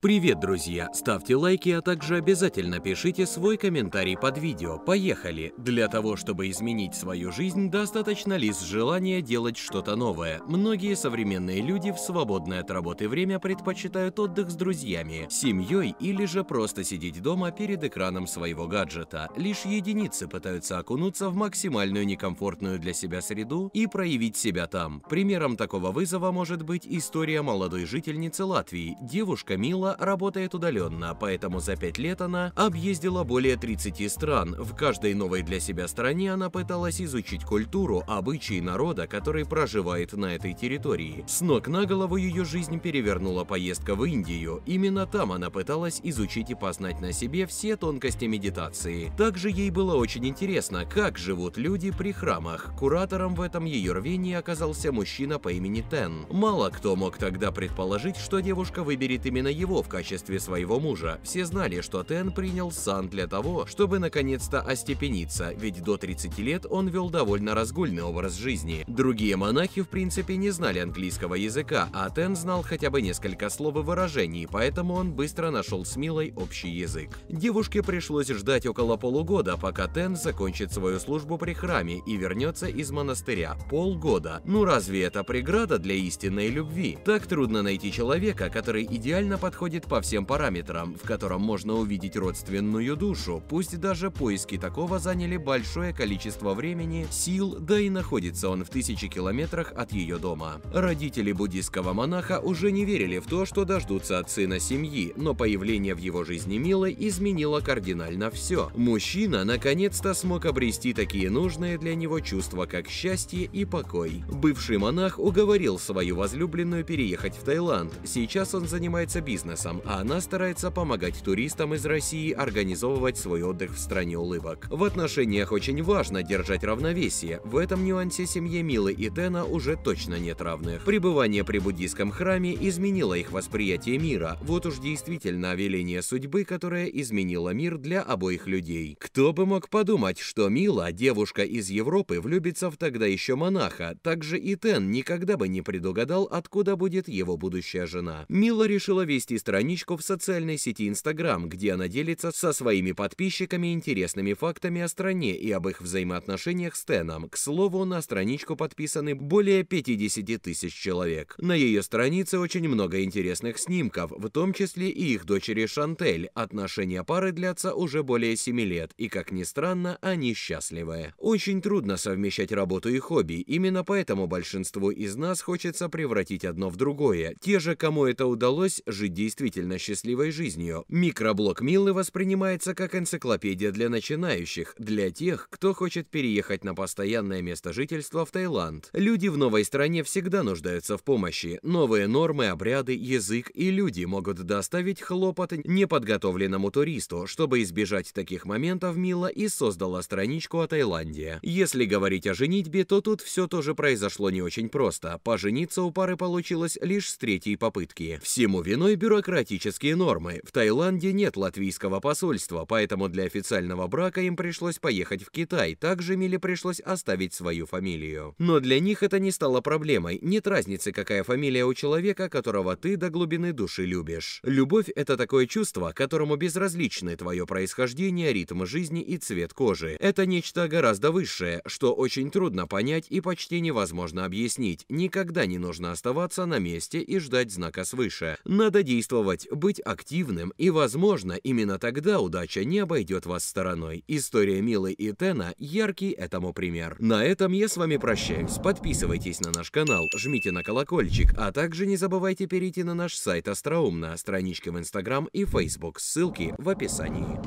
Привет, друзья! Ставьте лайки, а также обязательно пишите свой комментарий под видео. Поехали! Для того, чтобы изменить свою жизнь, достаточно лишь желания делать что-то новое. Многие современные люди в свободное от работы время предпочитают отдых с друзьями, семьей или же просто сидеть дома перед экраном своего гаджета. Лишь единицы пытаются окунуться в максимальную некомфортную для себя среду и проявить себя там. Примером такого вызова может быть история молодой жительницы Латвии. Девушка Мила Михайлова работает удаленно, поэтому за пять лет она объездила более 30 стран. В каждой новой для себя стране она пыталась изучить культуру, обычаи народа, который проживает на этой территории. С ног на голову ее жизнь перевернула поездка в Индию. Именно там она пыталась изучить и познать на себе все тонкости медитации. Также ей было очень интересно, как живут люди при храмах. Куратором в этом ее рвении оказался мужчина по имени Тен. Мало кто мог тогда предположить, что девушка выберет именно его, в качестве своего мужа. Все знали, что Тен принял сан для того, чтобы наконец-то остепениться, ведь до 30 лет он вел довольно разгульный образ жизни. Другие монахи в принципе не знали английского языка, а Тен знал хотя бы несколько слов и выражений, поэтому он быстро нашел с Милой общий язык. Девушке пришлось ждать около полугода, пока Тен закончит свою службу при храме и вернется из монастыря. Полгода. Ну разве это преграда для истинной любви? Так трудно найти человека, который идеально подходит подходит по всем параметрам, в котором можно увидеть родственную душу, пусть даже поиски такого заняли большое количество времени, сил, да и находится он в тысячи километрах от ее дома. Родители буддийского монаха уже не верили в то, что дождутся от сына семьи, но появление в его жизни Милы изменило кардинально все. Мужчина наконец-то смог обрести такие нужные для него чувства, как счастье и покой. Бывший монах уговорил свою возлюбленную переехать в Таиланд. Сейчас он занимается бизнесом интересам, а она старается помогать туристам из России организовывать свой отдых в стране улыбок. В отношениях очень важно держать равновесие. В этом нюансе семье Милы и Тена уже точно нет равных. Пребывание при буддийском храме изменило их восприятие мира. Вот уж действительно веление судьбы, которое изменило мир для обоих людей. Кто бы мог подумать, что Мила, девушка из Европы, влюбится в тогда еще монаха. Также и Тен никогда бы не предугадал, откуда будет его будущая жена. Мила решила вести с страничку в социальной сети Instagram, где она делится со своими подписчиками интересными фактами о стране и об их взаимоотношениях с Теном. К слову, на страничку подписаны более 50 тысяч человек. На ее странице очень много интересных снимков, в том числе и их дочери Шантель. Отношения пары длятся уже более 7 лет, и, как ни странно, они счастливы. Очень трудно совмещать работу и хобби, именно поэтому большинству из нас хочется превратить одно в другое. Те же, кому это удалось, жить действительно действительно счастливой жизнью, микроблог Миллы воспринимается как энциклопедия для начинающих, для тех, кто хочет переехать на постоянное место жительства в Таиланд. Люди в новой стране всегда нуждаются в помощи. Новые нормы, обряды, язык и люди могут доставить хлопот неподготовленному туристу. Чтобы избежать таких моментов, Мила и создала страничку о Таиланде. Если говорить о женитьбе, то тут все тоже произошло не очень просто. Пожениться у пары получилось лишь с третьей попытки. Всему виной бюрократия демократические нормы. В Таиланде нет латвийского посольства, поэтому для официального брака им пришлось поехать в Китай. Также Миле пришлось оставить свою фамилию. Но для них это не стало проблемой. Нет разницы, какая фамилия у человека, которого ты до глубины души любишь. Любовь – это такое чувство, которому безразличны твое происхождение, ритм жизни и цвет кожи. Это нечто гораздо высшее, что очень трудно понять и почти невозможно объяснить. Никогда не нужно оставаться на месте и ждать знака свыше. Надо действовать действовать, быть активным, и, возможно, именно тогда удача не обойдет вас стороной. История Милы и Тена – яркий этому пример. На этом я с вами прощаюсь. Подписывайтесь на наш канал, жмите на колокольчик, а также не забывайте перейти на наш сайт Остроумно, странички в Инстаграм и Фейсбук. Ссылки в описании.